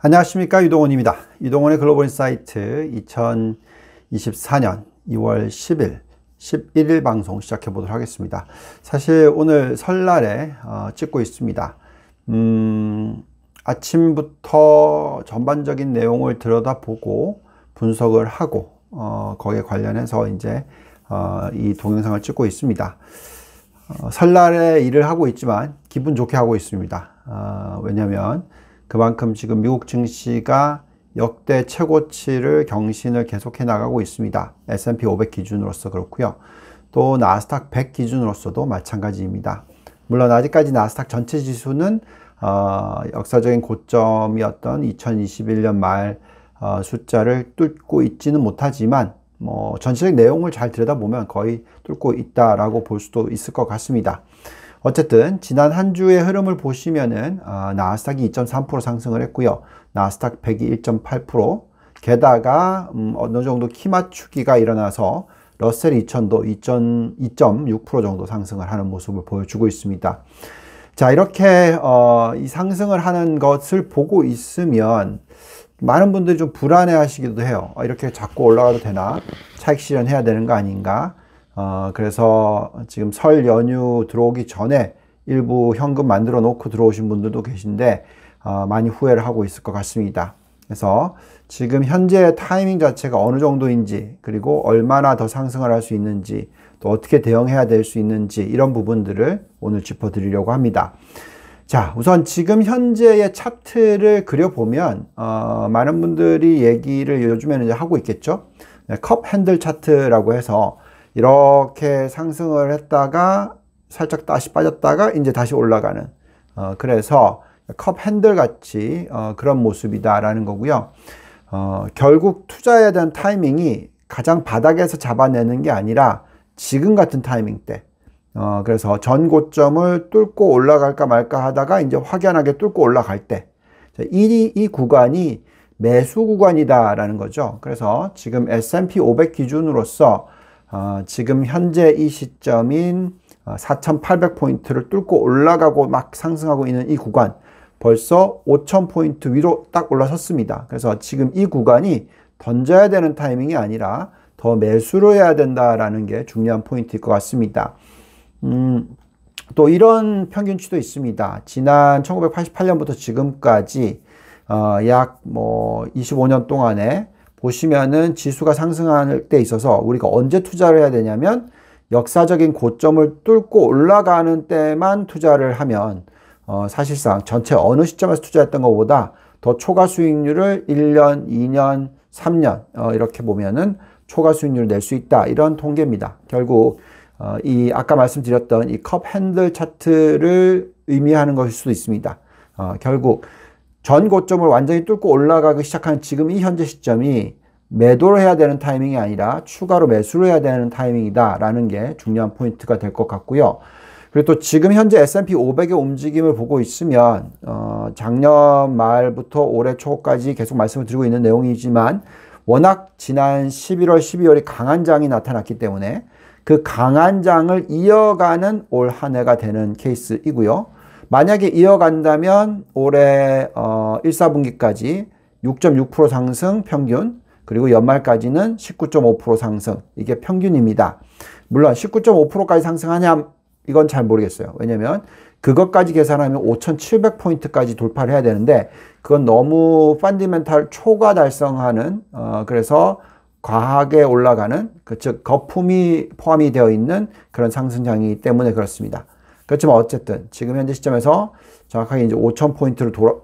안녕하십니까 유동원입니다. 유동원의 글로벌 인사이트 2024년 2월 10일 11일 방송 시작해 보도록 하겠습니다. 사실 오늘 설날에 어, 찍고 있습니다. 음, 아침부터 전반적인 내용을 들여다보고 분석을 하고 어, 거기에 관련해서 이제 어, 이 동영상을 찍고 있습니다. 어, 설날에 일을 하고 있지만 기분 좋게 하고 있습니다. 어, 왜냐하면 그만큼 지금 미국 증시가 역대 최고치를 경신을 계속해 나가고 있습니다. S&P 500 기준으로서 그렇고요. 또 나스닥 100 기준으로서도 마찬가지입니다. 물론 아직까지 나스닥 전체 지수는 어, 역사적인 고점이었던 2021년 말 어, 숫자를 뚫고 있지는 못하지만 뭐 전체적 내용을 잘 들여다보면 거의 뚫고 있다라볼 수도 있을 것 같습니다. 어쨌든 지난 한 주의 흐름을 보시면은 아, 나스닥이 2.3% 상승을 했고요. 나스닥 100이 1.8% 게다가 음, 어느 정도 키 맞추기가 일어나서 러셀 2000도 2.6% 정도 상승을 하는 모습을 보여주고 있습니다. 자 이렇게 어, 이 상승을 하는 것을 보고 있으면 많은 분들이 좀 불안해 하시기도 해요. 어, 이렇게 자꾸 올라가도 되나? 차익 실현해야 되는 거 아닌가? 어, 그래서 지금 설 연휴 들어오기 전에 일부 현금 만들어 놓고 들어오신 분들도 계신데 어, 많이 후회를 하고 있을 것 같습니다. 그래서 지금 현재 타이밍 자체가 어느 정도인지 그리고 얼마나 더 상승을 할 수 있는지 또 어떻게 대응해야 될 수 있는지 이런 부분들을 오늘 짚어 드리려고 합니다. 자, 우선 지금 현재의 차트를 그려보면, 어, 많은 분들이 얘기를 요즘에는 하고 있겠죠? 네, 컵 핸들 차트라고 해서 이렇게 상승을 했다가 살짝 다시 빠졌다가 이제 다시 올라가는 어, 그래서 컵 핸들 같이 어, 그런 모습이다라는 거고요. 어, 결국 투자에 대한 타이밍이 가장 바닥에서 잡아내는 게 아니라 지금 같은 타이밍 때 어, 그래서 전 고점을 뚫고 올라갈까 말까 하다가 이제 확연하게 뚫고 올라갈 때 이, 이 구간이 매수 구간이다라는 거죠. 그래서 지금 S&P 500 기준으로서 어, 지금 현재 이 시점인 4,800포인트를 아, 뚫고 올라가고 막 상승하고 있는 이 구간 벌써 5,000포인트 위로 딱 올라섰습니다. 그래서 지금 이 구간이 던져야 되는 타이밍이 아니라 더 매수를 해야 된다라는 게 중요한 포인트일 것 같습니다. 음, 또 이런 평균치도 있습니다. 지난 1988년부터 지금까지 어, 약뭐 25년 동안에 보시면은 지수가 상승할 때 있어서 우리가 언제 투자를 해야 되냐면 역사적인 고점을 뚫고 올라가는 때만 투자를 하면 어 사실상 전체 어느 시점에서 투자했던 것보다 더 초과 수익률을 1년, 2년, 3년 어 이렇게 보면은 초과 수익률을 낼 수 있다 이런 통계입니다. 결국 어이 아까 말씀드렸던 이 컵 핸들 차트를 의미하는 것일 수도 있습니다. 어, 결국 전 고점을 완전히 뚫고 올라가기 시작한 지금 이 현재 시점이 매도를 해야 되는 타이밍이 아니라 추가로 매수를 해야 되는 타이밍이다라는 게 중요한 포인트가 될 것 같고요. 그리고 또 지금 현재 S&P 500의 움직임을 보고 있으면 어, 작년 말부터 올해 초까지 계속 말씀을 드리고 있는 내용이지만 워낙 지난 11월, 12월이 강한 장이 나타났기 때문에 그 강한 장을 이어가는 올 한 해가 되는 케이스이고요. 만약에 이어간다면 올해 어 1, 4분기까지 6.6% 상승 평균 그리고 연말까지는 19.5% 상승 이게 평균입니다. 물론 19.5%까지 상승하냐 이건 잘 모르겠어요. 왜냐면 그것까지 계산하면 5,700포인트까지 돌파를 해야 되는데 그건 너무 펀디멘탈 초과 달성하는 어 그래서 과하게 올라가는 그 즉 거품이 포함이 되어 있는 그런 상승장이기 때문에 그렇습니다. 그렇지만 어쨌든 지금 현재 시점에서 정확하게 이제 5천 포인트를 돌아,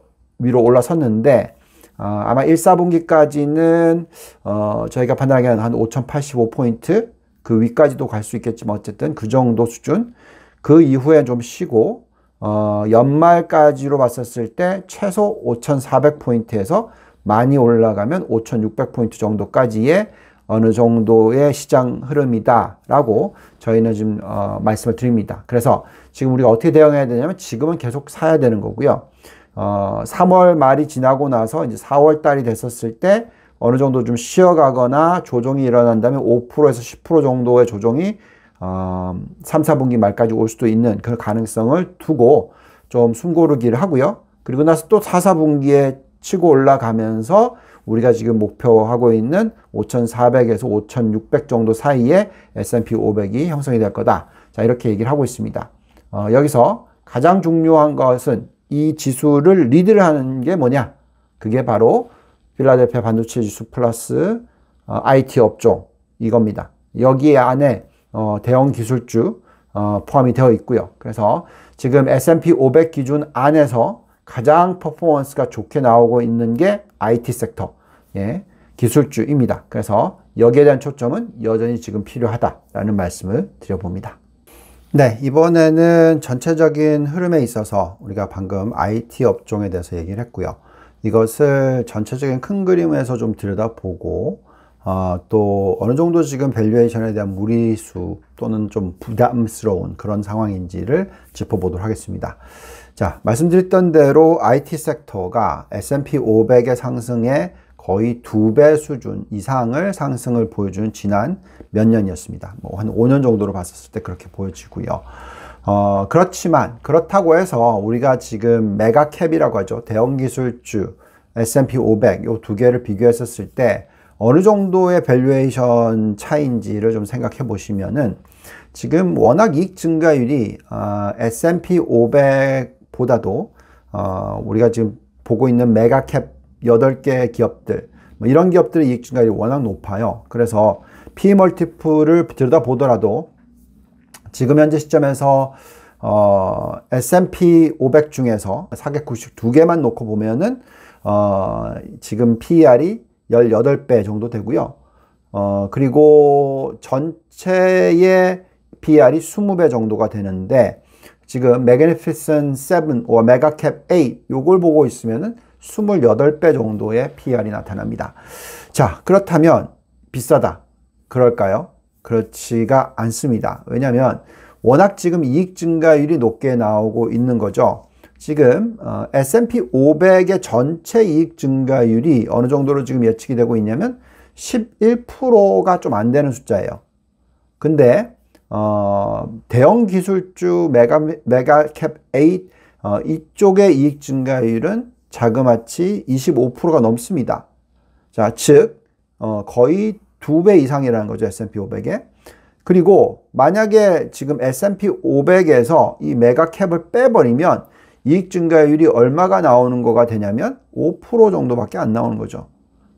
위로 올라섰는데 어, 아마 1, 4분기까지는 어, 저희가 판단하기에는 한5,085 포인트 그 위까지도 갈 수 있겠지만 어쨌든 그 정도 수준 그 이후에 좀 쉬고 어, 연말까지로 봤었을 때 최소 5,400 포인트에서 많이 올라가면 5,600 포인트 정도까지의 어느 정도의 시장 흐름이다라고 저희는 지금 어, 말씀을 드립니다. 그래서 지금 우리가 어떻게 대응해야 되냐면 지금은 계속 사야 되는 거고요. 어, 3월 말이 지나고 나서 이제 4월 달이 됐었을 때 어느 정도 좀 쉬어가거나 조정이 일어난다면 5%에서 10% 정도의 조정이 어, 3, 4분기 말까지 올 수도 있는 그런 가능성을 두고 좀 숨고르기를 하고요. 그리고 나서 또 4, 4분기에 치고 올라가면서 우리가 지금 목표하고 있는 5,400에서 5,600 정도 사이에 S&P 500이 형성이 될 거다. 자, 이렇게 얘기를 하고 있습니다. 어, 여기서 가장 중요한 것은 이 지수를 리드를 하는 게 뭐냐? 그게 바로 필라델피아 반도체 지수 플러스 어, IT 업종 이겁니다. 여기 안에 어, 대형 기술주 어, 포함이 되어 있고요. 그래서 지금 S&P 500 기준 안에서 가장 퍼포먼스가 좋게 나오고 있는 게 IT 섹터, 예, 기술주입니다. 그래서 여기에 대한 초점은 여전히 지금 필요하다라는 말씀을 드려봅니다. 네, 이번에는 전체적인 흐름에 있어서 우리가 방금 IT 업종에 대해서 얘기를 했고요. 이것을 전체적인 큰 그림에서 좀 들여다보고 어, 또 어느 정도 지금 밸류에이션에 대한 무리수 또는 좀 부담스러운 그런 상황인지를 짚어보도록 하겠습니다. 자, 말씀드렸던 대로 IT 섹터가 S&P 500의 상승에 거의 두 배 수준 이상을 상승을 보여준 지난 몇 년이었습니다. 뭐한 5년 정도로 봤었을 때 그렇게 보여지고요. 어, 그렇지만 그렇다고 해서 우리가 지금 메가캡이라고 하죠. 대형 기술주 S&P 500 이 두 개를 비교했었을 때 어느 정도의 밸류에이션 차인지를 좀 생각해 보시면은 지금 워낙 이익 증가율이 어, S&P 500 보다도 어, 우리가 지금 보고 있는 메가캡 8개 기업들 뭐 이런 기업들의 이익증가율이 워낙 높아요. 그래서 p 멀티플을 들여다보더라도 지금 현재 시점에서 어, S&P 500 중에서 492개만 놓고 보면은 어, 지금 PER이 18배 정도 되고요. 어, 그리고 전체의 PER이 20배 정도가 되는데 지금 m 그 g 피슨7 or m e 8 요걸 보고 있으면 28배 정도의 p r 이 나타납니다. 자, 그렇다면 비싸다. 그럴까요? 그렇지가 않습니다. 왜냐면 하 워낙 지금 이익 증가율이 높게 나오고 있는 거죠. 지금 어, S&P 500의 전체 이익 증가율이 어느 정도로 지금 예측이 되고 있냐면 11%가 좀 안 되는 숫자예요. 근데 어, 대형 기술주 메가, 메가캡 8 어, 이쪽의 이익 증가율은 자그마치 25%가 넘습니다. 자, 즉 어, 거의 두 배 이상이라는 거죠. S&P 500에. 그리고 만약에 지금 S&P 500에서 이 메가캡을 빼버리면 이익 증가율이 얼마가 나오는 거가 되냐면 5% 정도밖에 안 나오는 거죠.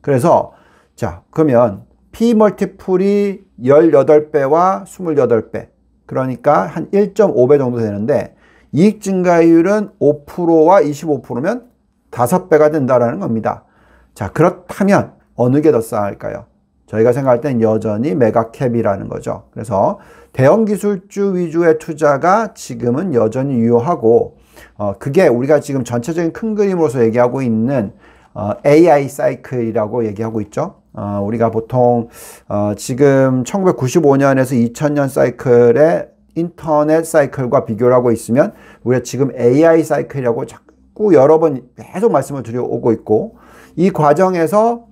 그래서 자, 그러면 P 멀티플이 18배와 28배. 그러니까 한 1.5배 정도 되는데 이익 증가율은 5%와 25%면 5배가 된다는 겁니다. 자, 그렇다면 어느 게 더 싸할까요? 저희가 생각할 때는 여전히 메가캡이라는 거죠. 그래서 대형 기술주 위주의 투자가 지금은 여전히 유효하고 어, 그게 우리가 지금 전체적인 큰 그림으로서 얘기하고 있는 어, AI 사이클이라고 얘기하고 있죠. 어, 우리가 보통 어, 지금 1995년에서 2000년 사이클의 인터넷 사이클과 비교를 하고 있으면 우리가 지금 AI 사이클이라고 자꾸 여러 번 계속 말씀을 드려오고 있고 이 과정에서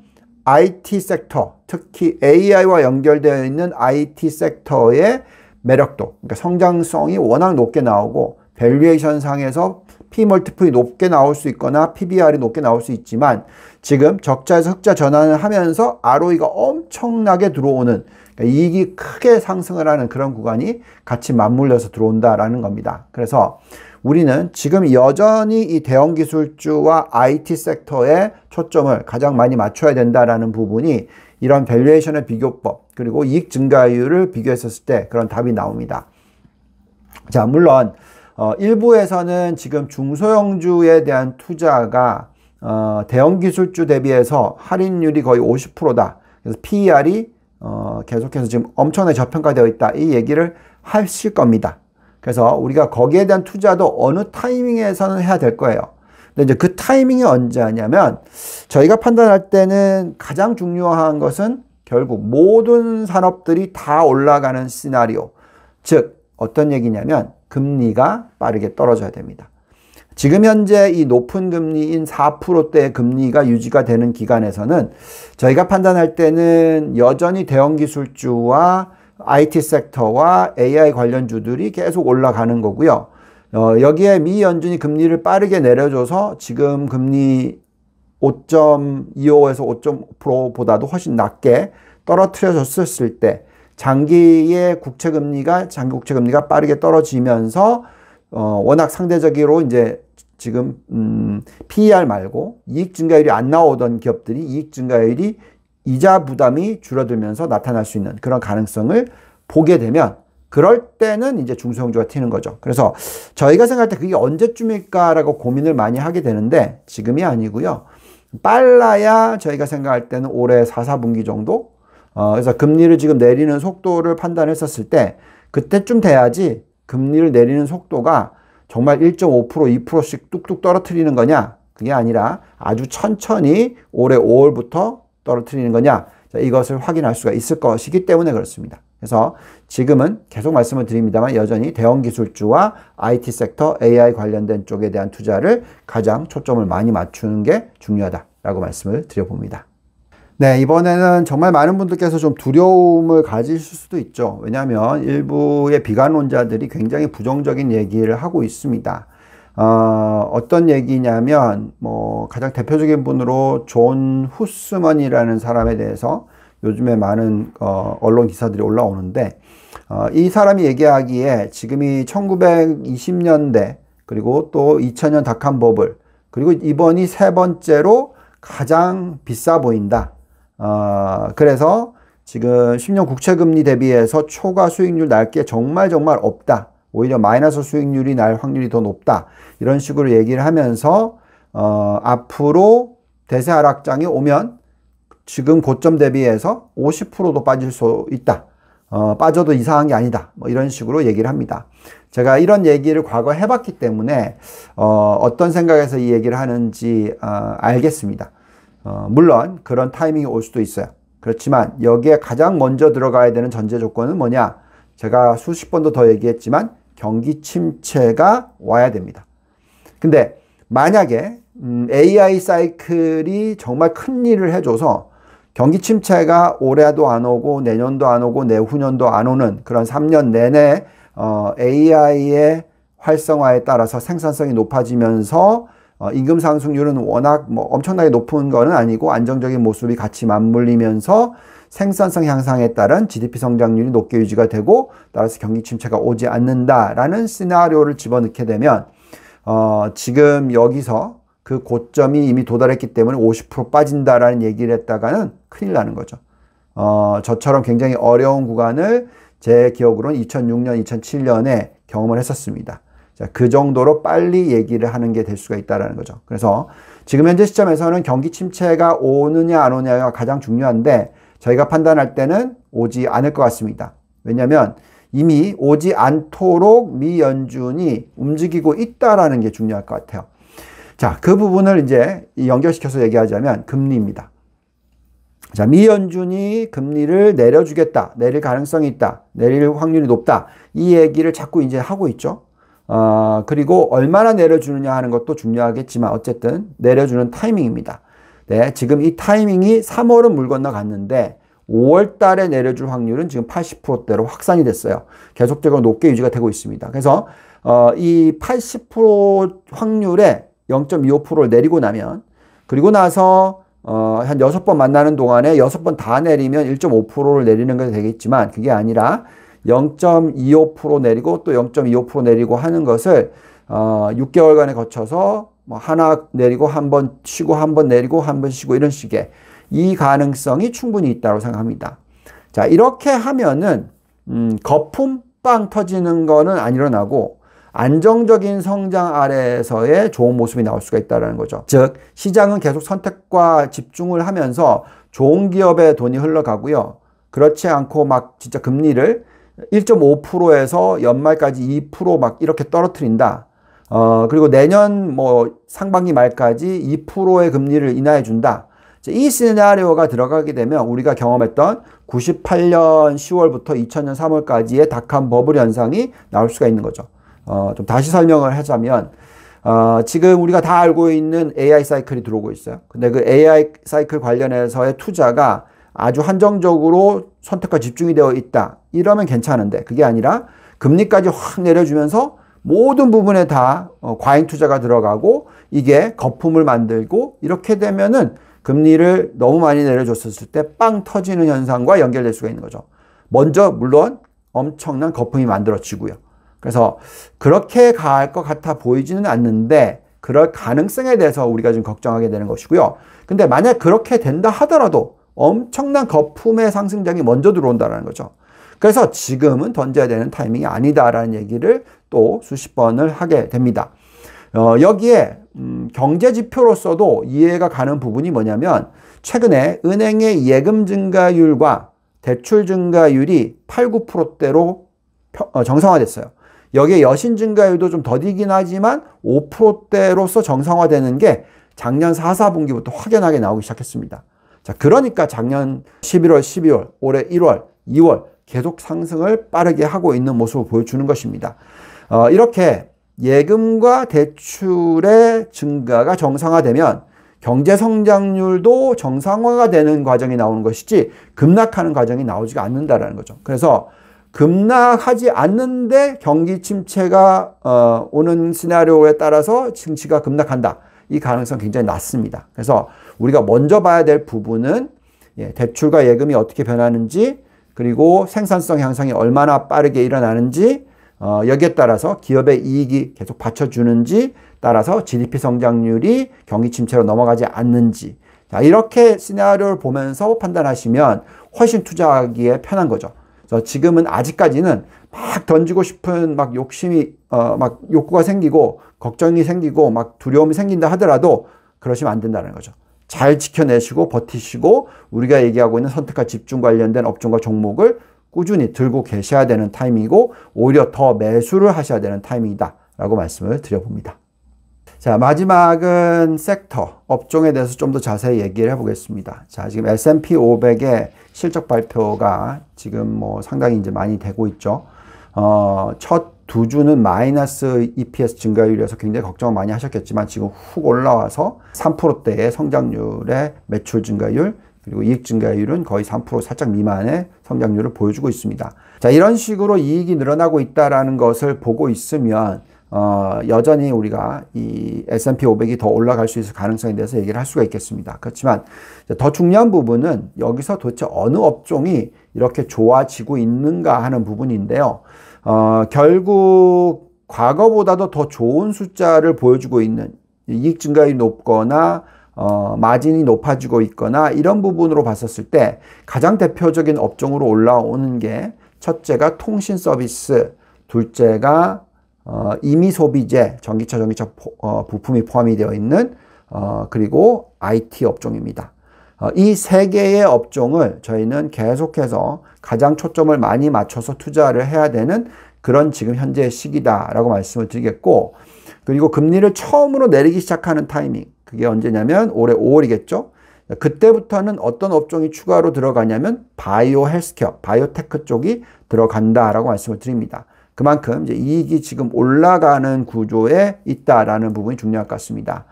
IT 섹터, 특히 AI와 연결되어 있는 IT 섹터의 매력도, 그러니까 성장성이 워낙 높게 나오고 밸류에이션 상에서 P 멀티플이 높게 나올 수 있거나 PBR이 높게 나올 수 있지만 지금 적자에서 흑자 전환을 하면서 ROE가 엄청나게 들어오는 그러니까 이익이 크게 상승을 하는 그런 구간이 같이 맞물려서 들어온다라는 겁니다. 그래서 우리는 지금 여전히 이 대형 기술주와 IT 섹터에 초점을 가장 많이 맞춰야 된다라는 부분이 이런 밸류에이션의 비교법 그리고 이익 증가율을 비교했었을 때 그런 답이 나옵니다. 자, 물론 어, 일부에서는 지금 중소형주에 대한 투자가 어, 대형 기술주 대비해서 할인율이 거의 50%다. 그래서 PER이 어, 계속해서 지금 엄청나게 저평가되어 있다. 이 얘기를 하실 겁니다. 그래서 우리가 거기에 대한 투자도 어느 타이밍에서는 해야 될 거예요. 근데 이제 그 타이밍이 언제 하냐면 저희가 판단할 때는 가장 중요한 것은 결국 모든 산업들이 다 올라가는 시나리오. 즉 어떤 얘기냐면 금리가 빠르게 떨어져야 됩니다. 지금 현재 이 높은 금리인 4%대의 금리가 유지가 되는 기간에서는 저희가 판단할 때는 여전히 대형 기술주와 IT 섹터와 AI 관련주들이 계속 올라가는 거고요. 어, 여기에 미 연준이 금리를 빠르게 내려줘서 지금 금리 5.25에서 5.5%보다도 훨씬 낮게 떨어뜨려졌을 때 장기의 국채 금리가 장기 국채 금리가 빠르게 떨어지면서 어 워낙 상대적으로 이제 지금 음 PER 말고 이익 증가율이 안 나오던 기업들이 이익 증가율이 이자 부담이 줄어들면서 나타날 수 있는 그런 가능성을 보게 되면 그럴 때는 이제 중소형주가 튀는 거죠. 그래서 저희가 생각할 때 그게 언제쯤일까라고 고민을 많이 하게 되는데 지금이 아니고요. 빨라야 저희가 생각할 때는 올해 4, 4분기 정도 어, 그래서 금리를 지금 내리는 속도를 판단했었을 때 그때쯤 돼야지 금리를 내리는 속도가 정말 1.5% 2%씩 뚝뚝 떨어뜨리는 거냐 그게 아니라 아주 천천히 올해 5월부터 떨어뜨리는 거냐 이것을 확인할 수가 있을 것이기 때문에 그렇습니다. 그래서 지금은 계속 말씀을 드립니다만 여전히 대형 기술주와 IT 섹터, AI 관련된 쪽에 대한 투자를 가장 초점을 많이 맞추는 게 중요하다라고 말씀을 드려봅니다. 네, 이번에는 정말 많은 분들께서 좀 두려움을 가지실 수도 있죠. 왜냐하면 일부의 비관론자들이 굉장히 부정적인 얘기를 하고 있습니다. 어, 어떤 얘기냐면, 뭐, 가장 대표적인 분으로 존 후스먼이라는 사람에 대해서 요즘에 많은 어, 언론 기사들이 올라오는데, 어, 이 사람이 얘기하기에 지금이 1920년대, 그리고 또 2000년 닷컴 버블, 그리고 이번이 세 번째로 가장 비싸 보인다. 어, 그래서 지금 10년 국채 금리 대비해서 초과 수익률 날 게 정말 정말 없다. 오히려 마이너스 수익률이 날 확률이 더 높다. 이런 식으로 얘기를 하면서 어, 앞으로 대세 하락장이 오면 지금 고점 대비해서 50%도 빠질 수 있다. 어, 빠져도 이상한 게 아니다. 뭐 이런 식으로 얘기를 합니다. 제가 이런 얘기를 과거 해봤기 때문에 어, 어떤 생각에서 이 얘기를 하는지 어, 알겠습니다. 어, 물론 그런 타이밍이 올 수도 있어요. 그렇지만 여기에 가장 먼저 들어가야 되는 전제 조건은 뭐냐? 제가 수십 번도 더 얘기했지만 경기 침체가 와야 됩니다. 근데 만약에 음, AI 사이클이 정말 큰 일을 해줘서 경기 침체가 올해도 안 오고 내년도 안 오고 내후년도 안 오는 그런 3년 내내 어, AI의 활성화에 따라서 생산성이 높아지면서 어, 임금 상승률은 워낙 뭐 엄청나게 높은 거는 아니고 안정적인 모습이 같이 맞물리면서 생산성 향상에 따른 GDP 성장률이 높게 유지가 되고 따라서 경기 침체가 오지 않는다라는 시나리오를 집어넣게 되면 어, 지금 여기서 그 고점이 이미 도달했기 때문에 50% 빠진다라는 얘기를 했다가는 큰일 나는 거죠. 어, 저처럼 굉장히 어려운 구간을 제 기억으로는 2006년, 2007년에 경험을 했었습니다. 자, 그 정도로 빨리 얘기를 하는 게 될 수가 있다는 거죠. 그래서 지금 현재 시점에서는 경기 침체가 오느냐 안 오느냐가 가장 중요한데 저희가 판단할 때는 오지 않을 것 같습니다. 왜냐하면 이미 오지 않도록 미 연준이 움직이고 있다라는 게 중요할 것 같아요. 자, 그 부분을 이제 연결시켜서 얘기하자면 금리입니다. 자, 미 연준이 금리를 내려주겠다. 내릴 가능성이 있다. 내릴 확률이 높다. 이 얘기를 자꾸 이제 하고 있죠. 어, 그리고 얼마나 내려주느냐 하는 것도 중요하겠지만 어쨌든 내려주는 타이밍입니다. 네, 지금 이 타이밍이 3월은 물 건너갔는데 5월 달에 내려줄 확률은 지금 80%대로 확산이 됐어요. 계속적으로 높게 유지가 되고 있습니다. 그래서 어, 이 80% 확률에 0.25%를 내리고 나면 그리고 나서 어, 한 6번 만나는 동안에 6번 다 내리면 1.5%를 내리는 게 되겠지만 그게 아니라 0.25% 내리고 또 0.25% 내리고 하는 것을 어, 6개월간에 거쳐서 뭐 하나 내리고 한 번 쉬고 한 번 내리고 한 번 쉬고 이런 식의 이 가능성이 충분히 있다고 생각합니다. 자, 이렇게 하면은 음, 거품 빵 터지는 거는 안 일어나고 안정적인 성장 아래에서의 좋은 모습이 나올 수가 있다는 거죠. 즉, 시장은 계속 선택과 집중을 하면서 좋은 기업에 돈이 흘러가고요. 그렇지 않고 막 진짜 금리를 1.5%에서 연말까지 2%막 이렇게 떨어뜨린다. 어, 그리고 내년 뭐 상반기 말까지 2%의 금리를 인하해 준다. 이 시나리오가 들어가게 되면 우리가 경험했던 98년 10월부터 2000년 3월까지의 닷한 버블 현상이 나올 수가 있는 거죠. 어, 좀 다시 설명을 하자면 어, 지금 우리가 다 알고 있는 AI 사이클이 들어오고 있어요. 근데 그 AI 사이클 관련해서의 투자가 아주 한정적으로 선택과 집중이 되어 있다. 이러면 괜찮은데 그게 아니라 금리까지 확 내려주면서 모든 부분에 다 어, 과잉 투자가 들어가고 이게 거품을 만들고 이렇게 되면은 금리를 너무 많이 내려줬을때 빵 터지는 현상과 연결될 수가 있는 거죠. 먼저 물론 엄청난 거품이 만들어지고요. 그래서 그렇게 갈 것 같아 보이지는 않는데 그럴 가능성에 대해서 우리가 좀 걱정하게 되는 것이고요. 근데 만약 그렇게 된다 하더라도 엄청난 거품의 상승장이 먼저 들어온다는 거죠. 그래서 지금은 던져야 되는 타이밍이 아니다라는 얘기를 또 수십 번을 하게 됩니다. 어, 여기에 음, 경제 지표로서도 이해가 가는 부분이 뭐냐면 최근에 은행의 예금 증가율과 대출 증가율이 8, 9%대로 어, 정상화됐어요. 여기에 여신 증가율도 좀 더디긴 하지만 5%대로서 정상화되는 게 작년 4, 4분기부터 확연하게 나오기 시작했습니다. 자, 그러니까 작년 11월, 12월, 올해 1월, 2월 계속 상승을 빠르게 하고 있는 모습을 보여주는 것입니다. 어, 이렇게 예금과 대출의 증가가 정상화되면 경제 성장률도 정상화가 되는 과정이 나오는 것이지 급락하는 과정이 나오지가 않는다라는 거죠. 그래서 급락하지 않는데 경기 침체가 어, 오는 시나리오에 따라서 증시가 급락한다. 이 가능성 굉장히 낮습니다. 그래서 우리가 먼저 봐야 될 부분은 예, 대출과 예금이 어떻게 변하는지 그리고 생산성 향상이 얼마나 빠르게 일어나는지 어, 여기에 따라서 기업의 이익이 계속 받쳐주는지 따라서 GDP 성장률이 경기 침체로 넘어가지 않는지 자, 이렇게 시나리오를 보면서 판단하시면 훨씬 투자하기에 편한 거죠. 그래서 지금은 아직까지는 막 던지고 싶은 막 욕심이, 어, 막 욕구가 생기고, 걱정이 생기고, 막 두려움이 생긴다 하더라도 그러시면 안 된다는 거죠. 잘 지켜내시고 버티시고 우리가 얘기하고 있는 선택과 집중 관련된 업종과 종목을 꾸준히 들고 계셔야 되는 타이밍이고 오히려 더 매수를 하셔야 되는 타이밍이다라고 말씀을 드려봅니다. 자 마지막은 섹터 업종에 대해서 좀 더 자세히 얘기를 해보겠습니다. 자 지금 S&P 500의 실적 발표가 지금 뭐 상당히 이제 많이 되고 있죠. 어, 첫 두 주는 마이너스 EPS 증가율이어서 굉장히 걱정 많이 하셨겠지만 지금 훅 올라와서 3%대의 성장률의 매출 증가율 그리고 이익 증가율은 거의 3% 살짝 미만의 성장률을 보여주고 있습니다. 자, 이런 식으로 이익이 늘어나고 있다는 것을 보고 있으면 어, 여전히 우리가 이 S&P 500이 더 올라갈 수 있을 가능성에 대해서 얘기를 할 수가 있겠습니다. 그렇지만 더 중요한 부분은 여기서 도대체 어느 업종이 이렇게 좋아지고 있는가 하는 부분인데요. 어, 결국 과거보다도 더 좋은 숫자를 보여주고 있는 이익 증가율이 높거나 어, 마진이 높아지고 있거나 이런 부분으로 봤었을 때 가장 대표적인 업종으로 올라오는 게 첫째가 통신 서비스, 둘째가 어, 이미 소비재, 전기차, 전기차 포, 어, 부품이 포함이 되어 있는 어, 그리고 IT 업종입니다. 어, 이 세 개의 업종을 저희는 계속해서 가장 초점을 많이 맞춰서 투자를 해야 되는 그런 지금 현재의 시기다라고 말씀을 드리겠고, 그리고 금리를 처음으로 내리기 시작하는 타이밍, 그게 언제냐면 올해 5월이겠죠? 그때부터는 어떤 업종이 추가로 들어가냐면 바이오 헬스케어, 바이오테크 쪽이 들어간다라고 말씀을 드립니다. 그만큼 이제 이익이 지금 올라가는 구조에 있다라는 부분이 중요할 것 같습니다.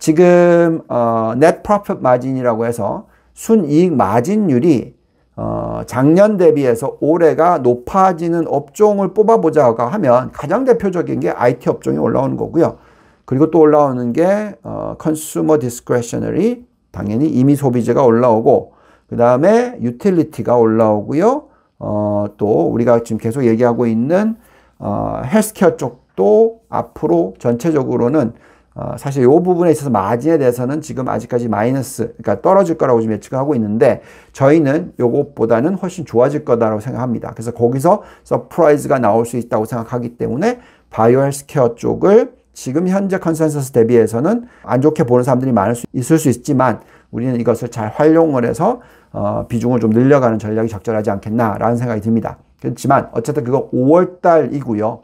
지금 어, net profit 마진이라고 해서 순이익 마진율이 어, 작년 대비해서 올해가 높아지는 업종을 뽑아보자고 하면 가장 대표적인 게 IT 업종이 올라오는 거고요. 그리고 또 올라오는 게 어, 컨슈머 디스크레셔널이 당연히 이미 소비재가 올라오고 그 다음에 유틸리티가 올라오고요. 어, 또 우리가 지금 계속 얘기하고 있는 어, 헬스케어 쪽도 앞으로 전체적으로는 어, 사실 이 부분에 있어서 마진에 대해서는 지금 아직까지 마이너스, 그러니까 떨어질 거라고 지금 예측하고 있는데 저희는 이것보다는 훨씬 좋아질 거다라고 생각합니다. 그래서 거기서 서프라이즈가 나올 수 있다고 생각하기 때문에 바이오 헬스케어 쪽을 지금 현재 컨센서스 대비해서는 안 좋게 보는 사람들이 많을 수 있을 수 있지만 우리는 이것을 잘 활용을 해서 어, 비중을 좀 늘려가는 전략이 적절하지 않겠나라는 생각이 듭니다. 그렇지만 어쨌든 그거 5월 달이고요.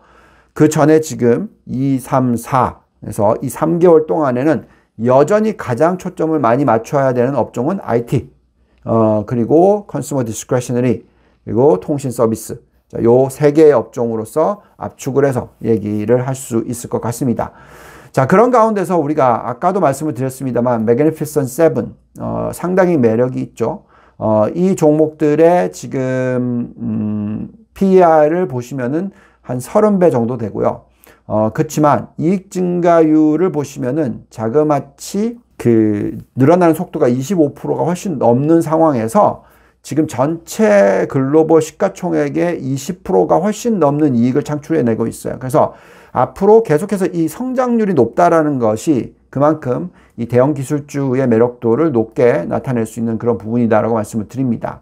그 전에 지금 2, 3, 4에서이 3개월 동안에는 여전히 가장 초점을 많이 맞춰야 되는 업종은 IT, 어, 그리고 컨슈머 디스크레셔너리, 그리고 통신 서비스. 자, 요 세 개의 업종으로서 압축을 해서 얘기를 할 수 있을 것 같습니다. 자, 그런 가운데서 우리가 아까도 말씀을 드렸습니다만, 매그니피슨 7, 어, 상당히 매력이 있죠. 어, 이 종목들의 지금 음, PER을 보시면은 한 30배 정도 되고요. 어, 그렇지만 이익 증가율을 보시면은 자그마치 그 늘어나는 속도가 25%가 훨씬 넘는 상황에서 지금 전체 글로벌 시가총액의 20%가 훨씬 넘는 이익을 창출해내고 있어요. 그래서 앞으로 계속해서 이 성장률이 높다라는 것이 그만큼 이 대형 기술주의 매력도를 높게 나타낼 수 있는 그런 부분이다라고 말씀을 드립니다.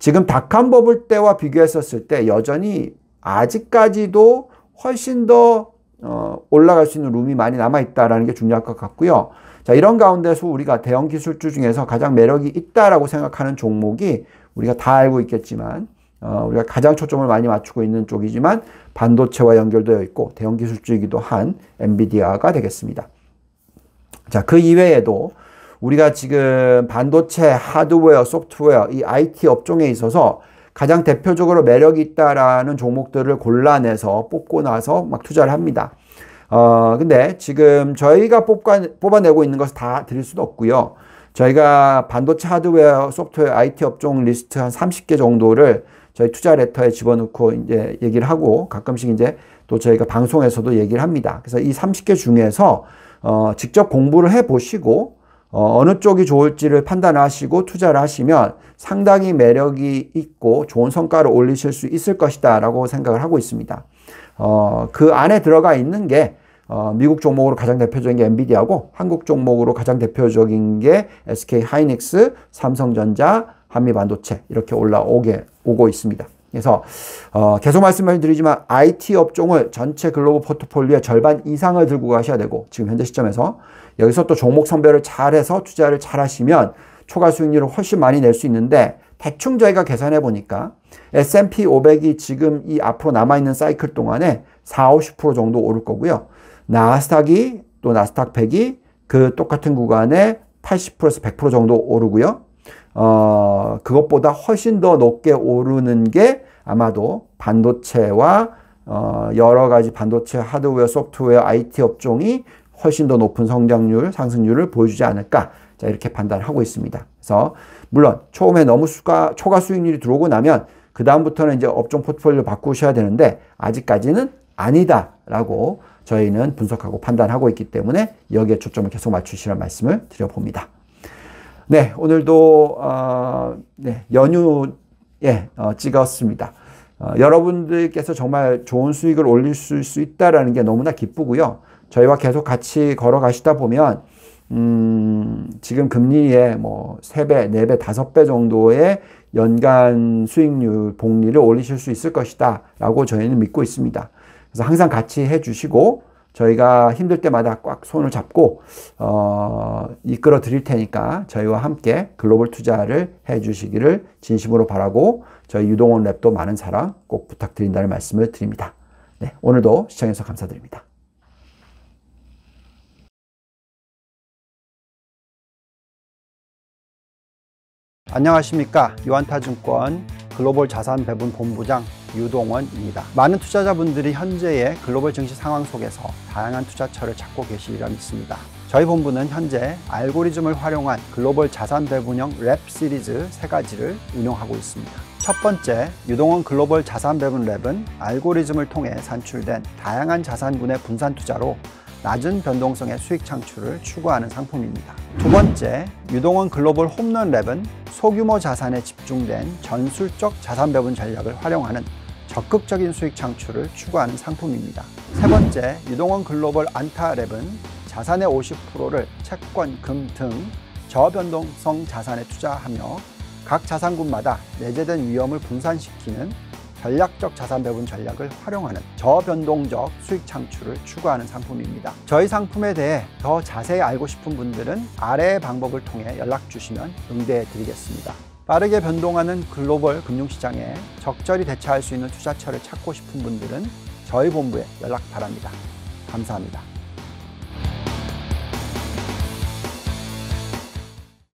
지금 닷컴 버블 때와 비교했었을 때 여전히 아직까지도 훨씬 더 어, 올라갈 수 있는 룸이 많이 남아있다라는 게 중요할 것 같고요. 자, 이런 가운데서 우리가 대형 기술주 중에서 가장 매력이 있다라고 생각하는 종목이 우리가 다 알고 있겠지만, 어, 우리가 가장 초점을 많이 맞추고 있는 쪽이지만 반도체와 연결되어 있고 대형 기술주이기도 한 엔비디아가 되겠습니다. 자, 그 이외에도 우리가 지금 반도체, 하드웨어, 소프트웨어, 이 IT 업종에 있어서 가장 대표적으로 매력이 있다라는 종목들을 골라내서 뽑고 나서 막 투자를 합니다. 어, 근데 지금 저희가 뽑아, 뽑아내고 있는 것을 다 드릴 수도 없고요. 저희가 반도체 하드웨어, 소프트웨어, IT 업종 리스트 한 30개 정도를 저희 투자 레터에 집어넣고 이제 얘기를 하고 가끔씩 이제 또 저희가 방송에서도 얘기를 합니다. 그래서 이 30개 중에서 어, 직접 공부를 해 보시고 어, 어느 쪽이 좋을지를 판단하시고 투자를 하시면 상당히 매력이 있고 좋은 성과를 올리실 수 있을 것이다 라고 생각을 하고 있습니다. 어, 그 안에 들어가 있는 게 어, 미국 종목으로 가장 대표적인 게 엔비디아고 한국 종목으로 가장 대표적인 게 SK 하이닉스, 삼성전자, 한미반도체 이렇게 올라오게 오고 있습니다. 그래서 어, 계속 말씀을 드리지만 IT 업종을 전체 글로벌 포트폴리오의 절반 이상을 들고 가셔야 되고 지금 현재 시점에서 여기서 또 종목 선별을 잘해서 투자를 잘하시면 초과 수익률을 훨씬 많이 낼 수 있는데 대충 저희가 계산해 보니까 S&P 500이 지금 이 앞으로 남아 있는 사이클 동안에 4, 50% 정도 오를 거고요. 나스닥이 또 나스닥 100이 그 똑같은 구간에 80%에서 100% 정도 오르고요. 어, 그것보다 훨씬 더 높게 오르는 게 아마도 반도체와 어, 여러 가지 반도체 하드웨어, 소프트웨어, IT 업종이 훨씬 더 높은 성장률, 상승률을 보여주지 않을까. 자, 이렇게 판단 하고 있습니다. 그래서, 물론, 처음에 너무 수가, 초과 수익률이 들어오고 나면, 그다음부터는 이제 업종 포트폴리오 바꾸셔야 되는데, 아직까지는 아니다라고 저희는 분석하고 판단하고 있기 때문에 여기에 초점을 계속 맞추시라는 말씀을 드려봅니다. 네, 오늘도 어, 네, 연휴 예, 어, 찍었습니다. 어, 여러분들께서 정말 좋은 수익을 올릴 수, 수, 있다라는 게 너무나 기쁘고요. 저희와 계속 같이 걸어가시다 보면 음, 지금 금리에 뭐 3배, 4배, 5배 정도의 연간 수익률 복리를 올리실 수 있을 것이다 라고 저희는 믿고 있습니다. 그래서 항상 같이 해주시고 저희가 힘들 때마다 꽉 손을 잡고 어, 이끌어 드릴 테니까 저희와 함께 글로벌 투자를 해 주시기를 진심으로 바라고 저희 유동원 랩도 많은 사랑 꼭 부탁드린다는 말씀을 드립니다. 네, 오늘도 시청해서 감사드립니다. 안녕하십니까. 요한타증권 글로벌 자산 배분 본부장 유동원입니다. 많은 투자자분들이 현재의 글로벌 증시 상황 속에서 다양한 투자처를 찾고 계시리라 믿습니다. 저희 본부는 현재 알고리즘을 활용한 글로벌 자산 배분형 랩 시리즈 세가지를 운영하고 있습니다. 첫 번째, 유동원 글로벌 자산 배분 랩은 알고리즘을 통해 산출된 다양한 자산군의 분산 투자로 낮은 변동성의 수익 창출을 추구하는 상품입니다. 두 번째, 유동원 글로벌 홈런 랩은 소규모 자산에 집중된 전술적 자산 배분 전략을 활용하는 적극적인 수익 창출을 추구하는 상품입니다. 세 번째, 유동원 글로벌 안타랩은 자산의 50%를 채권, 금 등 저변동성 자산에 투자하며 각 자산군마다 내재된 위험을 분산시키는 전략적 자산 배분 전략을 활용하는 저변동적 수익 창출을 추구하는 상품입니다. 저희 상품에 대해 더 자세히 알고 싶은 분들은 아래의 방법을 통해 연락 주시면 응대해 드리겠습니다. 빠르게 변동하는 글로벌 금융시장에 적절히 대처할 수 있는 투자처를 찾고 싶은 분들은 저희 본부에 연락 바랍니다. 감사합니다.